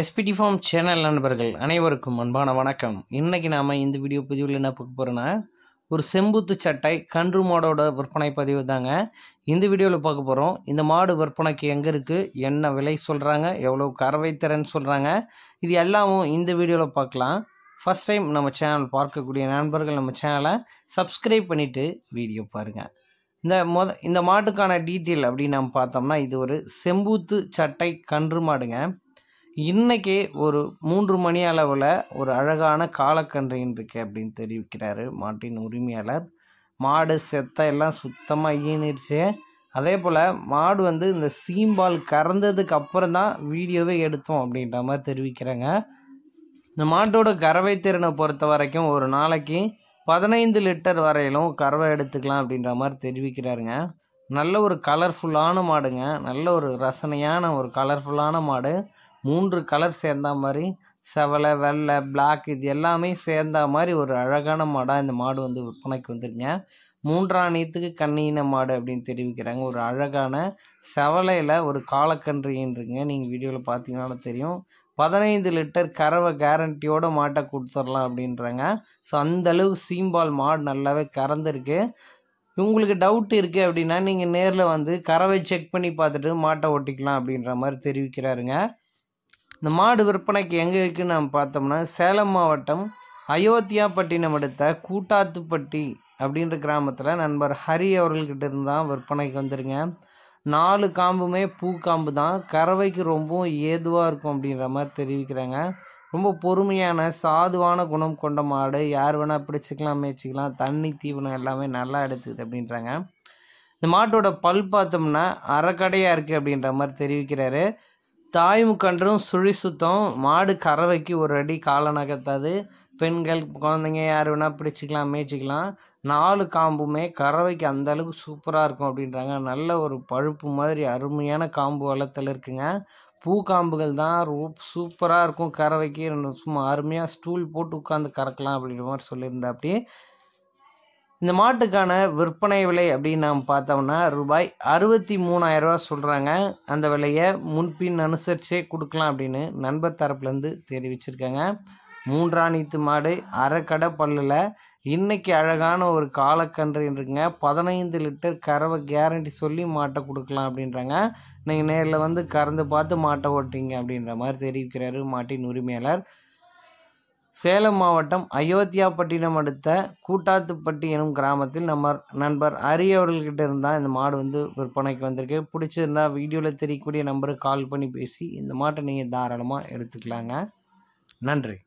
SPD form channel நண்பர்கள் அனைவருக்கும் அன்பான வணக்கம் இன்றைக்கி நாம் இந்த வீடியோ பதிவில் என்ன பார்க்க போகிறோன்னா ஒரு செம்புத்து சட்டை கன்று மாடோட விற்பனை பதிவு தாங்க இந்த வீடியோவில் பார்க்க போகிறோம் இந்த மாடு விற்பனைக்கு எங்கே இருக்குது என்ன விலை சொல்கிறாங்க எவ்வளோ கறவை திறன் சொல்கிறாங்க இது எல்லாமும் இந்த வீடியோவில் பார்க்கலாம் ஃபஸ்ட் டைம் நம்ம சேனல் பார்க்கக்கூடிய நண்பர்கள் நம்ம சேனலை சப்ஸ்கிரைப் பண்ணிவிட்டு வீடியோ பாருங்கள் இந்த மொத இந்த மாட்டுக்கான டீட்டெயில் அப்படின்னு நம்ம பார்த்தோம்னா இது ஒரு செம்பூத்து சட்டை கன்று மாடுங்க இன்றைக்கி ஒரு மூன்று மணி அளவில் ஒரு அழகான காலக்கன்று இருக்கு அப்படின்னு தெரிவிக்கிறாரு மாட்டின் உரிமையாளர் மாடு செத்த எல்லாம் சுத்தமாக ஈனிருச்சு அதே போல் மாடு வந்து இந்த சீம்பால் கறந்ததுக்கு அப்புறம் தான் வீடியோவே எடுத்தோம் அப்படின்ற மாதிரி தெரிவிக்கிறாங்க இந்த மாட்டோட கறவை திறனை பொறுத்த வரைக்கும் ஒரு நாளைக்கு பதினைந்து லிட்டர் வரையிலும் கறவை எடுத்துக்கலாம் அப்படின்ற மாதிரி தெரிவிக்கிறாருங்க நல்ல ஒரு கலர்ஃபுல்லான மாடுங்க நல்ல ஒரு ரசனையான ஒரு கலர்ஃபுல்லான மாடு மூன்று கலர் சேர்ந்தா மாதிரி செவலை வெள்ளை பிளாக் இது எல்லாமே சேர்ந்தா மாதிரி ஒரு அழகான மாடாக இந்த மாடு வந்து விற்பனைக்கு வந்துருங்க மூன்றாம் நீத்துக்கு மாடு அப்படின்னு தெரிவிக்கிறாங்க ஒரு அழகான செவலையில் ஒரு காலக்கன்றுன்றீங்க நீங்கள் வீடியோவில் பார்த்தீங்கன்னால தெரியும் பதினைந்து லிட்டர் கறவை கேரண்டியோட மாட்டை கொடுத்துடலாம் அப்படின்றாங்க ஸோ அந்தளவு சீம்பால் மாடு நல்லாவே கறந்துருக்கு உங்களுக்கு டவுட் இருக்குது அப்படின்னா நீங்கள் நேரில் வந்து கறவை செக் பண்ணி பார்த்துட்டு மாட்டை ஒட்டிக்கலாம் அப்படின்ற மாதிரி தெரிவிக்கிறாருங்க இந்த மாடு விற்பனைக்கு எங்கே இருக்குதுன்னு நம்ம பார்த்தோம்னா சேலம் மாவட்டம் அயோத்தியாப்பட்டினம் எடுத்த கூட்டாத்துப்பட்டி அப்படின்ற கிராமத்தில் நண்பர் ஹரி அவர்கள்கிட்ட இருந்தால் விற்பனைக்கு வந்துருங்க நாலு காம்புமே பூ காம்பு தான் கறவைக்கு ரொம்பவும் ஏதுவாக இருக்கும் அப்படின்ற மாதிரி தெரிவிக்கிறாங்க ரொம்ப பொறுமையான சாதுவான குணம் கொண்ட மாடு யார் வேணால் பிடிச்சிக்கலாம் மேய்ச்சிக்கலாம் தண்ணி தீவனம் எல்லாமே நல்லா எடுத்துக்குது அப்படின்றாங்க இந்த மாட்டோட பல் பார்த்தோம்னா அறக்கடையாக இருக்குது அப்படின்ற மாதிரி தெரிவிக்கிறாரு முக்கன்றும் சுழி சுத்தம் மாடு கறவைக்கு ஒரு அடி காலை நகர்த்தாது பெண்கள் குழந்தைங்க யார் வேணால் பிடிச்சிக்கலாம் மேய்ச்சிக்கலாம் நாலு காம்புமே கறவைக்கு அந்த அளவுக்கு சூப்பராக இருக்கும் அப்படின்றாங்க நல்ல ஒரு பழுப்பு மாதிரி அருமையான காம்பு வளத்தில் இருக்குங்க பூ காம்புகள் தான் சூப்பராக இருக்கும் கறவைக்கு சும்மா அருமையாக ஸ்டூல் போட்டு உட்காந்து கறக்கலாம் அப்படின்ற மாதிரி சொல்லியிருந்தா அப்படியே இந்த மாட்டுக்கான விற்பனை விலை அப்படின்னு நாம் பார்த்தோம்னா ரூபாய் அறுபத்தி மூணாயிரரூவா சொல்கிறாங்க அந்த விலையை முன்பின் அனுசரிச்சே கொடுக்கலாம் அப்படின்னு நண்பர் தரப்புலேருந்து தெரிவிச்சிருக்காங்க மூன்றாணித்து மாடு அரைக்கடை பல்லில் இன்றைக்கி அழகான ஒரு காலக்கன்று இருக்குங்க பதினைந்து லிட்டர் கறவை கேரண்டி சொல்லி மாட்டை கொடுக்கலாம் அப்படின்றாங்க நீங்கள் நேரில் வந்து கறந்து பார்த்து மாட்டை ஓட்டிங்க அப்படின்ற மாதிரி தெரிவிக்கிறாரு மாட்டின் உரிமையாளர் சேலம் மாவட்டம் அயோத்தியாப்பட்டினம் அடுத்த கூட்டாத்துப்பட்டி எனும் கிராமத்தில் நம்ம நண்பர் அரியவர்கள்கிட்ட இருந்தால் இந்த மாடு வந்து விற்பனைக்கு வந்திருக்கு பிடிச்சிருந்தா வீடியோவில் தெரியக்கூடிய நம்பருக்கு கால் பண்ணி பேசி இந்த மாட்டை நீங்கள் தாராளமாக எடுத்துக்கலாங்க நன்றி